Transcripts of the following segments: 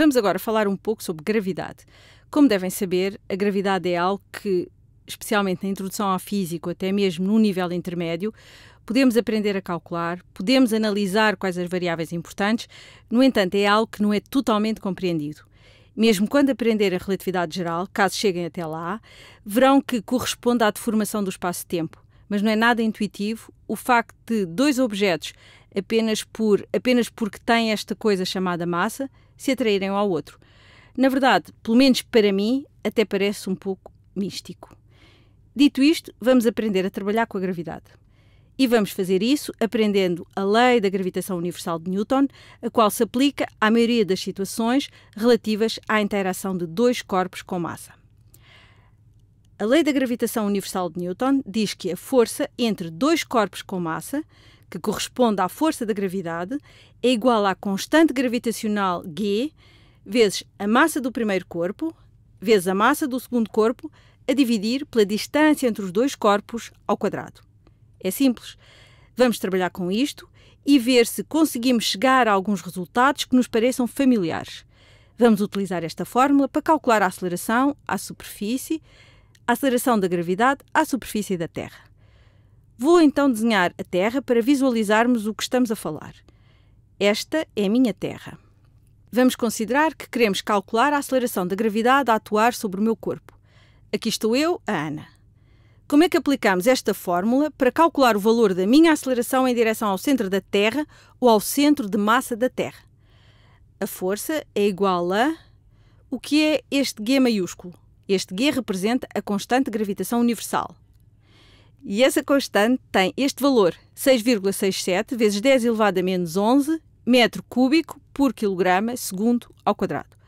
Vamos agora falar um pouco sobre gravidade. Como devem saber, a gravidade é algo que, especialmente na introdução ao físico, até mesmo no nível intermédio, podemos aprender a calcular, podemos analisar quais as variáveis importantes, no entanto, é algo que não é totalmente compreendido. Mesmo quando aprender a relatividade geral, caso cheguem até lá, verão que corresponde à deformação do espaço-tempo, mas não é nada intuitivo o facto de dois objetos, apenas, por, apenas porque têm esta coisa chamada massa, se atraírem um ao outro. Na verdade, pelo menos para mim, até parece um pouco místico. Dito isto, vamos aprender a trabalhar com a gravidade. E vamos fazer isso aprendendo a lei da gravitação universal de Newton, a qual se aplica à maioria das situações relativas à interação de dois corpos com massa. A lei da gravitação universal de Newton diz que a força entre dois corpos com massa que corresponde à força da gravidade, é igual à constante gravitacional G vezes a massa do primeiro corpo, vezes a massa do segundo corpo, a dividir pela distância entre os dois corpos ao quadrado. É simples. Vamos trabalhar com isto e ver se conseguimos chegar a alguns resultados que nos pareçam familiares. Vamos utilizar esta fórmula para calcular a aceleração à superfície, a aceleração da gravidade à superfície da Terra. Vou então desenhar a Terra para visualizarmos o que estamos a falar. Esta é a minha Terra. Vamos considerar que queremos calcular a aceleração da gravidade a atuar sobre o meu corpo. Aqui estou eu, a Ana. Como é que aplicamos esta fórmula para calcular o valor da minha aceleração em direção ao centro da Terra ou ao centro de massa da Terra? A força é igual a. O que é este G maiúsculo? Este G representa a constante de gravitação universal. E essa constante tem este valor, 6,67 vezes 10 elevado a menos 11 metro cúbico por quilograma segundo ao quadrado.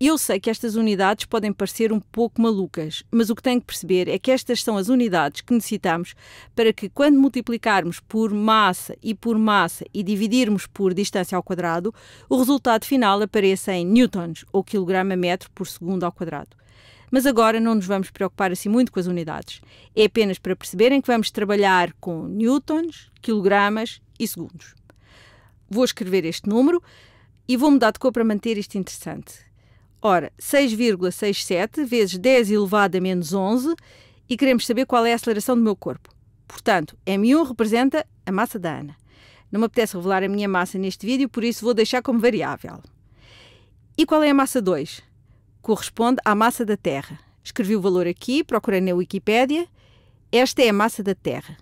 Eu sei que estas unidades podem parecer um pouco malucas, mas o que tenho que perceber é que estas são as unidades que necessitamos para que, quando multiplicarmos por massa e por massa e dividirmos por distância ao quadrado, o resultado final apareça em newtons, ou quilograma metro por segundo ao quadrado. Mas agora não nos vamos preocupar assim muito com as unidades. É apenas para perceberem que vamos trabalhar com newtons, quilogramas e segundos. Vou escrever este número e vou mudar de cor para manter isto interessante. Ora, 6,67 vezes 10 elevado a menos 11 e queremos saber qual é a aceleração do meu corpo. Portanto, M1 representa a massa da Ana. Não me apetece revelar a minha massa neste vídeo, por isso vou deixar como variável. E qual é a massa 2? corresponde à massa da Terra. Escrevi o valor aqui, procurei na Wikipédia. Esta é a massa da Terra.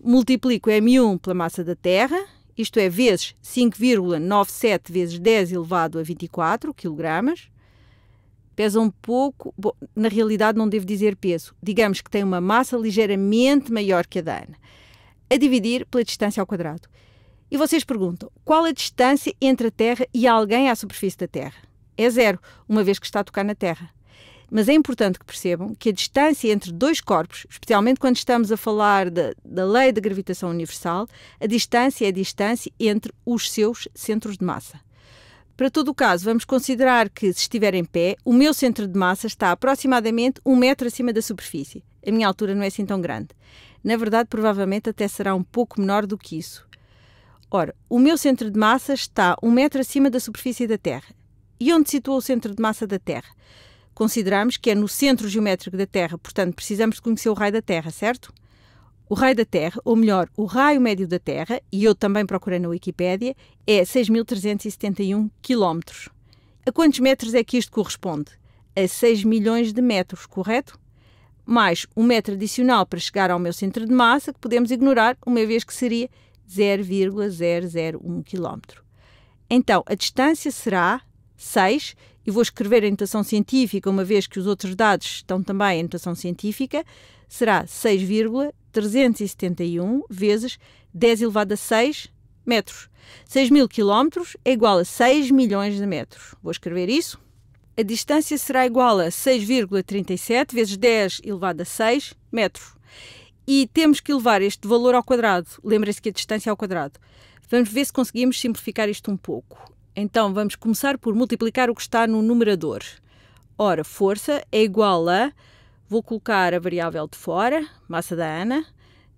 Multiplico M1 pela massa da Terra, isto é, vezes 5,97 vezes 10 elevado a 24 quilogramas. Pesa um pouco, bom, na realidade não devo dizer peso, digamos que tem uma massa ligeiramente maior que a da Ana, a dividir pela distância ao quadrado. E vocês perguntam, qual a distância entre a Terra e alguém à superfície da Terra? é zero, uma vez que está a tocar na Terra. Mas é importante que percebam que a distância entre dois corpos, especialmente quando estamos a falar de, da lei da gravitação universal, a distância é a distância entre os seus centros de massa. Para todo o caso, vamos considerar que, se estiver em pé, o meu centro de massa está aproximadamente um metro acima da superfície. A minha altura não é assim tão grande. Na verdade, provavelmente até será um pouco menor do que isso. Ora, o meu centro de massa está um metro acima da superfície da Terra. E onde situou o centro de massa da Terra? Consideramos que é no centro geométrico da Terra, portanto, precisamos de conhecer o raio da Terra, certo? O raio da Terra, ou melhor, o raio médio da Terra, e eu também procurei na Wikipédia, é 6.371 km. A quantos metros é que isto corresponde? A 6 milhões de metros, correto? Mais um metro adicional para chegar ao meu centro de massa, que podemos ignorar, uma vez que seria 0,001 km. Então, a distância será 6, e vou escrever a notação científica, uma vez que os outros dados estão também em notação científica, será 6,371 vezes 10 elevado a 6 metros. 6 mil quilómetros é igual a 6 milhões de metros. Vou escrever isso. A distância será igual a 6,37 vezes 10 elevado a 6 metros. E temos que levar este valor ao quadrado. lembra se que a distância é ao quadrado. Vamos ver se conseguimos simplificar isto um pouco. Então vamos começar por multiplicar o que está no numerador. Ora, força é igual a. Vou colocar a variável de fora, massa da Ana,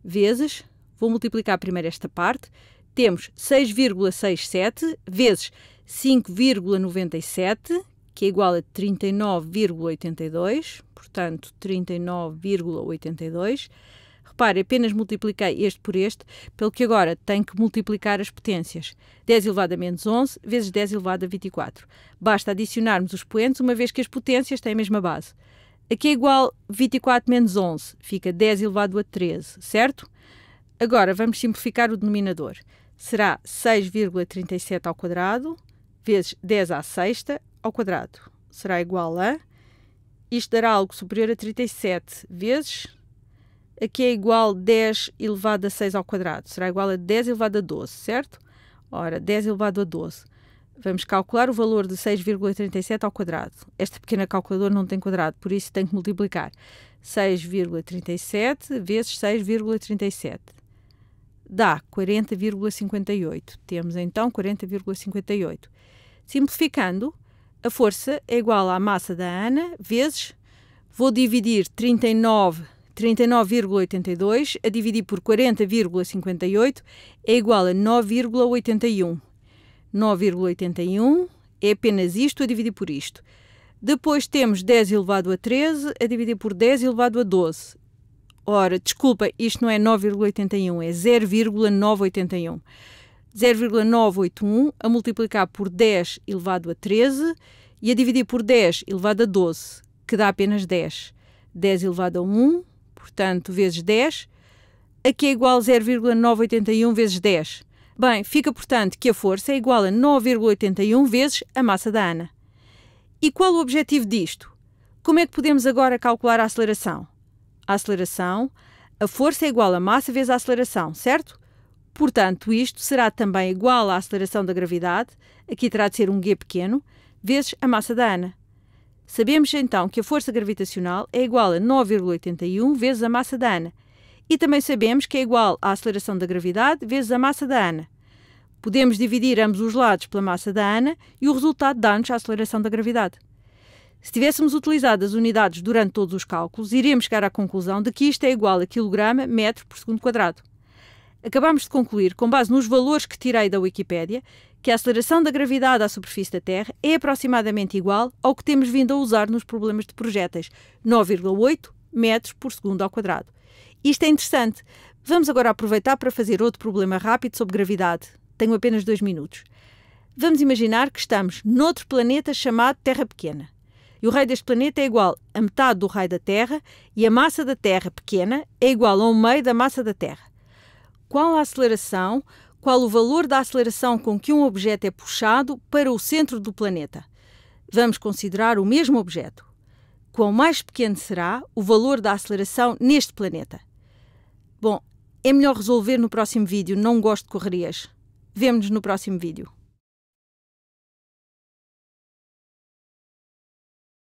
vezes. Vou multiplicar primeiro esta parte. Temos 6,67 vezes 5,97, que é igual a 39,82. Portanto, 39,82 Repare, apenas multipliquei este por este, pelo que agora tenho que multiplicar as potências. 10 elevado a menos 11 vezes 10 elevado a 24. Basta adicionarmos os expoentes, uma vez que as potências têm a mesma base. Aqui é igual 24 menos 11, fica 10 elevado a 13, certo? Agora vamos simplificar o denominador. Será 6,37 ao quadrado vezes 10 à sexta ao quadrado. Será igual a... Isto dará algo superior a 37 vezes aqui é igual a 10 elevado a 6 ao quadrado, será igual a 10 elevado a 12, certo? Ora, 10 elevado a 12. Vamos calcular o valor de 6,37 ao quadrado. Esta pequena calculadora não tem quadrado, por isso tem que multiplicar 6,37 vezes 6,37. Dá 40,58. Temos então 40,58. Simplificando, a força é igual à massa da Ana vezes, vou dividir 39 39,82 a dividir por 40,58 é igual a 9,81. 9,81 é apenas isto a dividir por isto. Depois temos 10 elevado a 13 a dividir por 10 elevado a 12. Ora, desculpa, isto não é 9,81, é 0,981. 0,981 a multiplicar por 10 elevado a 13 e a dividir por 10 elevado a 12, que dá apenas 10. 10 elevado a 1 portanto, vezes 10, aqui é igual a 0,981 vezes 10. Bem, fica, portanto, que a força é igual a 9,81 vezes a massa da Ana. E qual o objetivo disto? Como é que podemos agora calcular a aceleração? A aceleração, a força é igual a massa vezes a aceleração, certo? Portanto, isto será também igual à aceleração da gravidade, aqui terá de ser um g pequeno, vezes a massa da Ana. Sabemos então que a força gravitacional é igual a 9,81 vezes a massa da Ana. E também sabemos que é igual à aceleração da gravidade vezes a massa da Ana. Podemos dividir ambos os lados pela massa da Ana e o resultado dá-nos a aceleração da gravidade. Se tivéssemos utilizado as unidades durante todos os cálculos, iríamos chegar à conclusão de que isto é igual a quilograma metro por segundo quadrado. Acabamos de concluir, com base nos valores que tirei da Wikipédia, que a aceleração da gravidade à superfície da Terra é aproximadamente igual ao que temos vindo a usar nos problemas de projéteis, 9,8 metros por segundo ao quadrado. Isto é interessante. Vamos agora aproveitar para fazer outro problema rápido sobre gravidade. Tenho apenas dois minutos. Vamos imaginar que estamos noutro planeta chamado Terra Pequena. E o raio deste planeta é igual a metade do raio da Terra e a massa da Terra pequena é igual a um meio da massa da Terra. Qual a aceleração qual o valor da aceleração com que um objeto é puxado para o centro do planeta. Vamos considerar o mesmo objeto. Quão mais pequeno será o valor da aceleração neste planeta? Bom, é melhor resolver no próximo vídeo, não gosto de correrias. Vemo-nos no próximo vídeo.